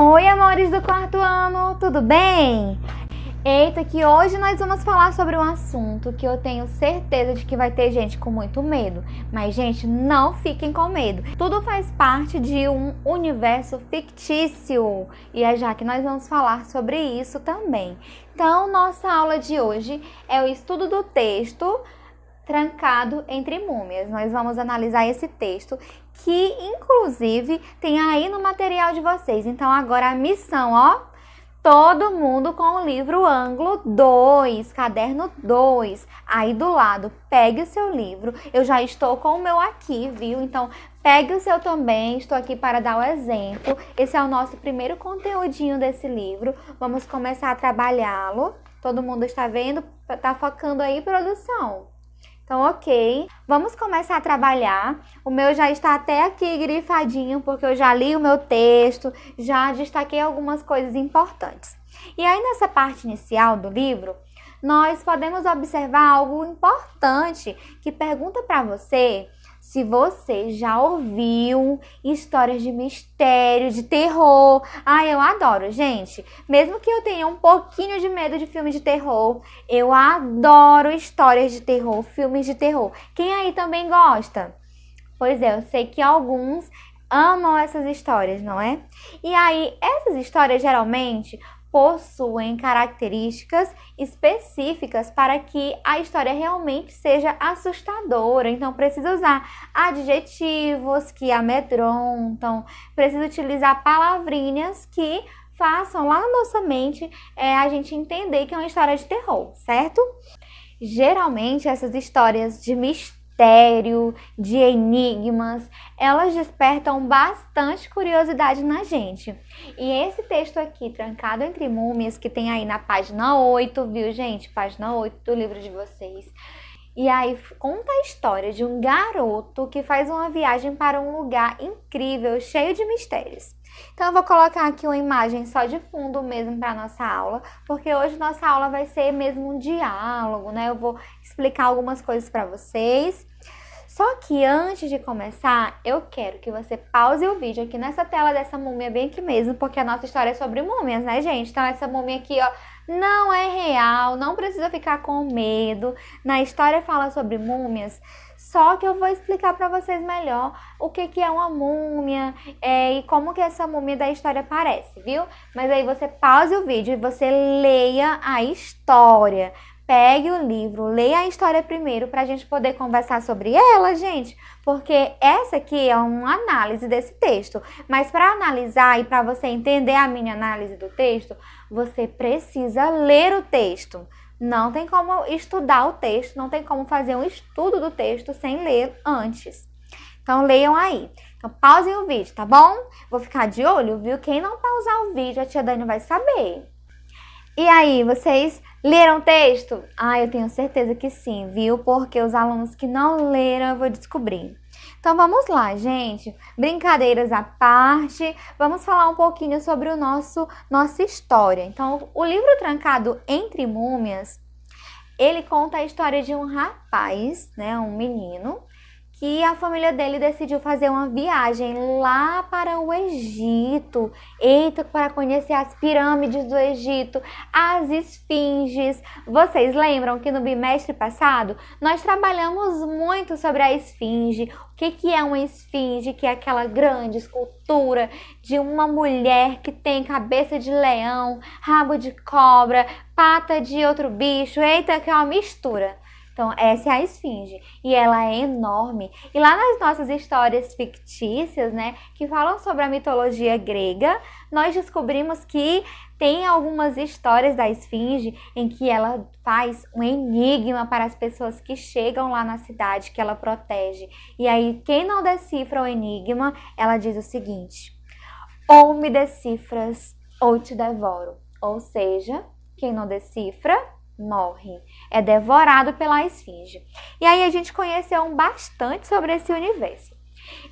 Oi, amores do quarto ano, tudo bem? Eita, que hoje nós vamos falar sobre um assunto que eu tenho certeza de que vai ter gente com muito medo. Mas, gente, não fiquem com medo. Tudo faz parte de um universo fictício. E é já que nós vamos falar sobre isso também. Então, nossa aula de hoje é o estudo do texto Trancado entre Múmias. Nós vamos analisar esse texto que, inclusive, tem aí no material de vocês. Então, agora a missão, ó. Todo mundo com o livro ângulo 2, caderno 2. Aí do lado, pegue o seu livro. Eu já estou com o meu aqui, viu? Então, pegue o seu também. Estou aqui para dar o exemplo. Esse é o nosso primeiro conteúdinho desse livro. Vamos começar a trabalhá-lo. Todo mundo está vendo? Está focando aí, produção? Então, ok. Vamos começar a trabalhar. O meu já está até aqui grifadinho, porque eu já li o meu texto, já destaquei algumas coisas importantes. E aí, nessa parte inicial do livro, nós podemos observar algo importante que pergunta para você se você já ouviu histórias de mistério, de terror. Ah, eu adoro, gente. Mesmo que eu tenha um pouquinho de medo de filmes de terror, eu adoro histórias de terror, filmes de terror. Quem aí também gosta? Pois é, eu sei que alguns amam essas histórias, não é? E aí, essas histórias geralmente possuem características específicas para que a história realmente seja assustadora. Então, precisa usar adjetivos que amedrontam, precisa utilizar palavrinhas que façam lá na nossa mente é, a gente entender que é uma história de terror, certo? Geralmente, essas histórias de mistério mistério, de enigmas, elas despertam bastante curiosidade na gente. E esse texto aqui, Trancado entre Múmias, que tem aí na página 8, viu, gente? Página 8 do livro de vocês. E aí conta a história de um garoto que faz uma viagem para um lugar incrível, cheio de mistérios. Então eu vou colocar aqui uma imagem só de fundo mesmo para nossa aula, porque hoje nossa aula vai ser mesmo um diálogo, né? Eu vou explicar algumas coisas para vocês só que antes de começar, eu quero que você pause o vídeo aqui nessa tela dessa múmia bem aqui mesmo, porque a nossa história é sobre múmias, né, gente? Então essa múmia aqui, ó, não é real, não precisa ficar com medo. Na história fala sobre múmias, só que eu vou explicar para vocês melhor o que, que é uma múmia é, e como que essa múmia da história aparece, viu? Mas aí você pause o vídeo e você leia a história pegue o livro, leia a história primeiro para a gente poder conversar sobre ela, gente, porque essa aqui é uma análise desse texto. Mas para analisar e para você entender a minha análise do texto, você precisa ler o texto. Não tem como estudar o texto, não tem como fazer um estudo do texto sem ler antes. Então leiam aí. Então pausem o vídeo, tá bom? Vou ficar de olho, viu? Quem não pausar o vídeo, a tia Dani vai saber. E aí, vocês leram o texto? Ah, eu tenho certeza que sim, viu? Porque os alunos que não leram eu vou descobrir. Então vamos lá, gente. Brincadeiras à parte, vamos falar um pouquinho sobre o nosso nossa história. Então, o livro trancado Entre Múmias, ele conta a história de um rapaz, né, um menino, que a família dele decidiu fazer uma viagem lá para o Egito. Eita, para conhecer as pirâmides do Egito, as esfinges. Vocês lembram que no bimestre passado nós trabalhamos muito sobre a esfinge. O que, que é uma esfinge? Que é aquela grande escultura de uma mulher que tem cabeça de leão, rabo de cobra, pata de outro bicho. Eita, que é uma mistura. Então, essa é a esfinge e ela é enorme. E lá nas nossas histórias fictícias, né, que falam sobre a mitologia grega, nós descobrimos que tem algumas histórias da esfinge em que ela faz um enigma para as pessoas que chegam lá na cidade que ela protege. E aí, quem não decifra o enigma, ela diz o seguinte: ou me decifras ou te devoro. Ou seja, quem não decifra morre, é devorado pela esfinge. E aí a gente conheceu um bastante sobre esse universo.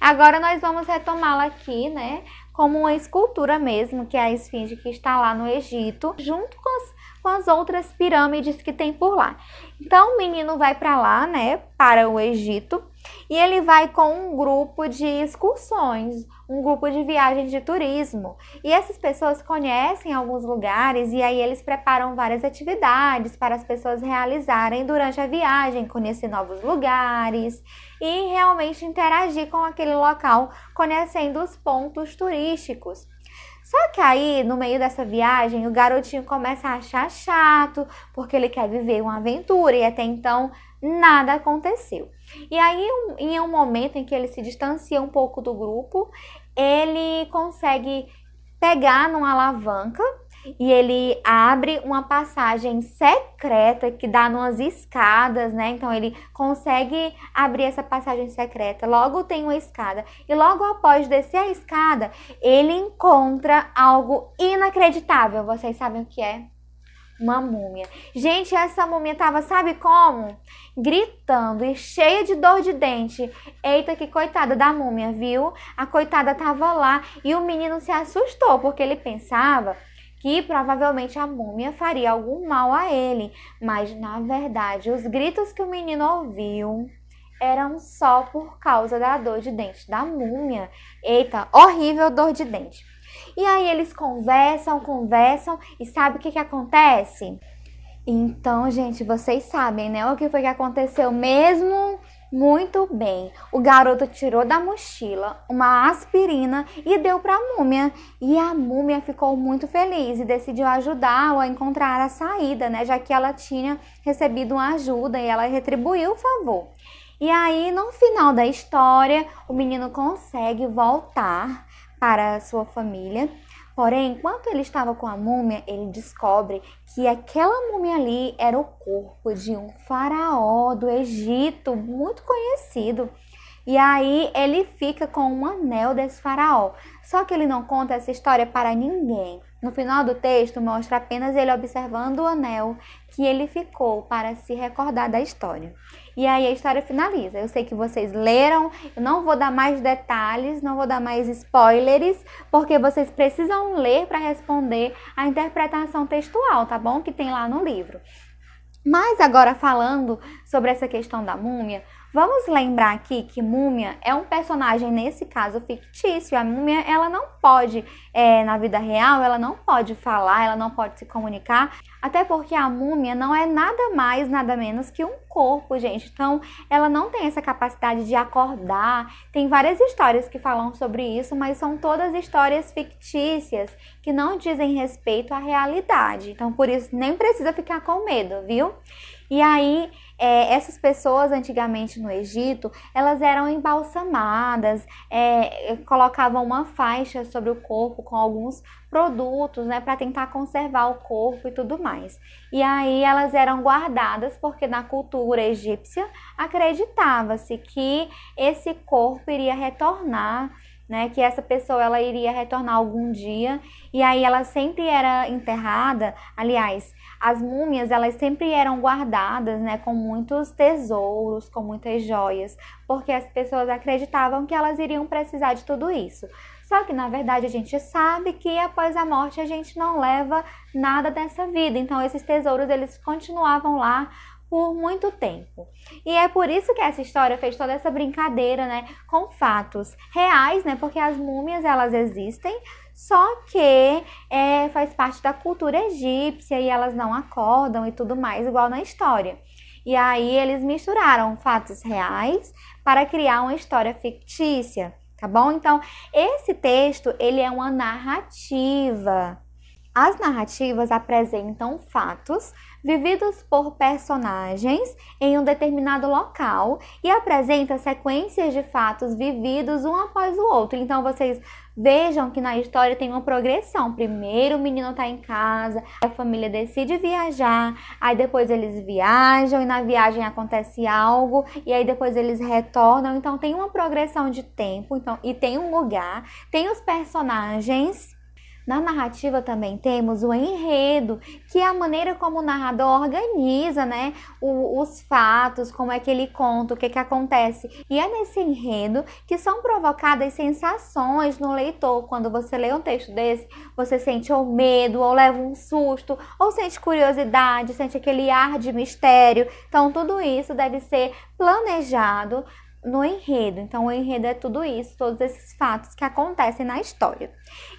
Agora nós vamos retomá-la aqui, né, como uma escultura mesmo, que é a esfinge que está lá no Egito, junto com as, com as outras pirâmides que tem por lá. Então o menino vai para lá, né, para o Egito, e ele vai com um grupo de excursões, um grupo de viagens de turismo. E essas pessoas conhecem alguns lugares e aí eles preparam várias atividades para as pessoas realizarem durante a viagem, conhecer novos lugares e realmente interagir com aquele local, conhecendo os pontos turísticos. Só que aí, no meio dessa viagem, o garotinho começa a achar chato, porque ele quer viver uma aventura e até então nada aconteceu. E aí, em um momento em que ele se distancia um pouco do grupo, ele consegue pegar numa alavanca e ele abre uma passagem secreta que dá nas escadas, né? Então ele consegue abrir essa passagem secreta. Logo tem uma escada e logo após descer a escada, ele encontra algo inacreditável. Vocês sabem o que é? uma múmia. Gente, essa múmia tava, sabe como? Gritando e cheia de dor de dente. Eita, que coitada da múmia, viu? A coitada tava lá e o menino se assustou porque ele pensava que provavelmente a múmia faria algum mal a ele, mas na verdade os gritos que o menino ouviu eram só por causa da dor de dente da múmia. Eita, horrível dor de dente. E aí eles conversam, conversam e sabe o que, que acontece? Então, gente, vocês sabem, né? O que foi que aconteceu mesmo? Muito bem. O garoto tirou da mochila uma aspirina e deu para a múmia. E a múmia ficou muito feliz e decidiu ajudá-lo a encontrar a saída, né? Já que ela tinha recebido uma ajuda e ela retribuiu o favor. E aí, no final da história, o menino consegue voltar para sua família. Porém, enquanto ele estava com a múmia, ele descobre que aquela múmia ali era o corpo de um faraó do Egito, muito conhecido. E aí ele fica com um anel desse faraó. Só que ele não conta essa história para ninguém. No final do texto, mostra apenas ele observando o anel que ele ficou para se recordar da história. E aí a história finaliza. Eu sei que vocês leram, eu não vou dar mais detalhes, não vou dar mais spoilers, porque vocês precisam ler para responder a interpretação textual, tá bom? Que tem lá no livro. Mas agora falando sobre essa questão da múmia, Vamos lembrar aqui que Múmia é um personagem, nesse caso, fictício. A Múmia, ela não pode, é, na vida real, ela não pode falar, ela não pode se comunicar. Até porque a Múmia não é nada mais, nada menos que um corpo, gente. Então, ela não tem essa capacidade de acordar. Tem várias histórias que falam sobre isso, mas são todas histórias fictícias que não dizem respeito à realidade. Então, por isso, nem precisa ficar com medo, viu? E aí, é, essas pessoas antigamente no Egito, elas eram embalsamadas, é, é, colocavam uma faixa sobre o corpo com alguns produtos, né, para tentar conservar o corpo e tudo mais. E aí elas eram guardadas porque na cultura egípcia acreditava-se que esse corpo iria retornar né, que essa pessoa ela iria retornar algum dia e aí ela sempre era enterrada. Aliás, as múmias elas sempre eram guardadas, né, com muitos tesouros, com muitas joias, porque as pessoas acreditavam que elas iriam precisar de tudo isso. Só que na verdade a gente sabe que após a morte a gente não leva nada dessa vida. Então esses tesouros eles continuavam lá por muito tempo. E é por isso que essa história fez toda essa brincadeira, né, com fatos reais, né, porque as múmias elas existem, só que é, faz parte da cultura egípcia e elas não acordam e tudo mais, igual na história. E aí eles misturaram fatos reais para criar uma história fictícia, tá bom? Então, esse texto, ele é uma narrativa. As narrativas apresentam fatos vividos por personagens em um determinado local e apresenta sequências de fatos vividos um após o outro. Então vocês vejam que na história tem uma progressão. Primeiro o menino está em casa, a família decide viajar, aí depois eles viajam e na viagem acontece algo e aí depois eles retornam. Então tem uma progressão de tempo, então e tem um lugar, tem os personagens na narrativa também temos o enredo, que é a maneira como o narrador organiza, né, o, os fatos, como é que ele conta, o que que acontece. E é nesse enredo que são provocadas sensações no leitor. Quando você lê um texto desse, você sente ou medo, ou leva um susto, ou sente curiosidade, sente aquele ar de mistério. Então tudo isso deve ser planejado no enredo. Então, o enredo é tudo isso, todos esses fatos que acontecem na história.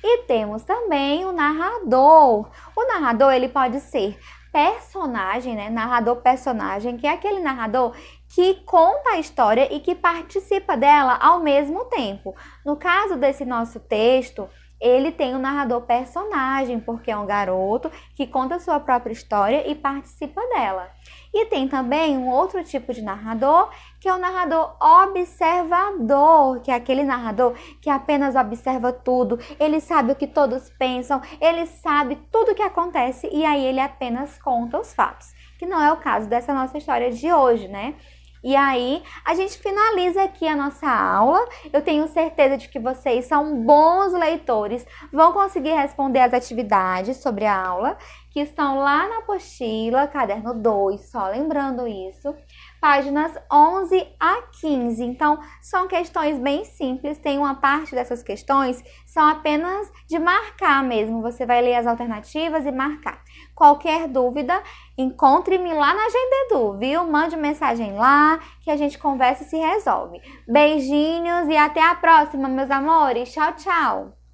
E temos também o narrador. O narrador, ele pode ser personagem, né? Narrador personagem, que é aquele narrador que conta a história e que participa dela ao mesmo tempo. No caso desse nosso texto, ele tem um narrador personagem, porque é um garoto que conta a sua própria história e participa dela. E tem também um outro tipo de narrador, que é o narrador observador, que é aquele narrador que apenas observa tudo, ele sabe o que todos pensam, ele sabe tudo o que acontece e aí ele apenas conta os fatos, que não é o caso dessa nossa história de hoje, né? E aí, a gente finaliza aqui a nossa aula. Eu tenho certeza de que vocês são bons leitores, vão conseguir responder as atividades sobre a aula que estão lá na apostila, caderno 2, só lembrando isso páginas 11 a 15. Então, são questões bem simples. Tem uma parte dessas questões são apenas de marcar mesmo. Você vai ler as alternativas e marcar. Qualquer dúvida, encontre-me lá na Agenda viu? Mande mensagem lá que a gente conversa e se resolve. Beijinhos e até a próxima, meus amores. Tchau, tchau.